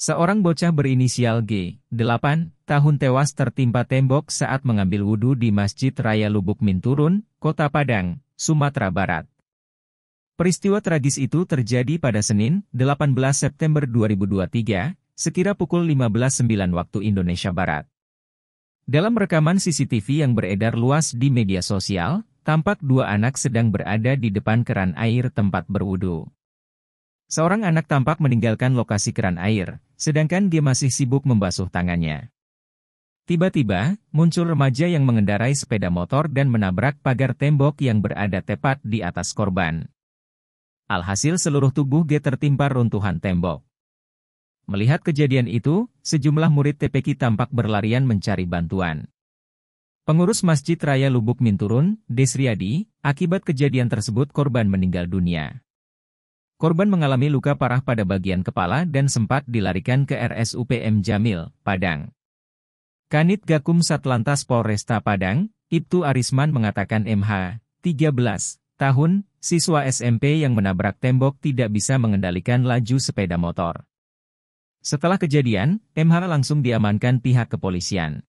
Seorang bocah berinisial G, 8, tahun tewas tertimpa tembok saat mengambil wudhu di Masjid Raya Lubuk Minturun, Kota Padang, Sumatera Barat. Peristiwa tragis itu terjadi pada Senin, 18 September 2023, sekira pukul 15.09 waktu Indonesia Barat. Dalam rekaman CCTV yang beredar luas di media sosial, tampak dua anak sedang berada di depan keran air tempat berwudu. Seorang anak tampak meninggalkan lokasi keran air, sedangkan dia masih sibuk membasuh tangannya. Tiba-tiba, muncul remaja yang mengendarai sepeda motor dan menabrak pagar tembok yang berada tepat di atas korban. Alhasil seluruh tubuh G tertimpa runtuhan tembok. Melihat kejadian itu, sejumlah murid TPK tampak berlarian mencari bantuan. Pengurus Masjid Raya Lubuk Minturun, Desriadi, akibat kejadian tersebut korban meninggal dunia. Korban mengalami luka parah pada bagian kepala dan sempat dilarikan ke RSUPM Jamil, Padang. Kanit Gakum Satlantas Polresta Padang, Ibtu Arisman mengatakan MH, 13, tahun, siswa SMP yang menabrak tembok tidak bisa mengendalikan laju sepeda motor. Setelah kejadian, MH langsung diamankan pihak kepolisian.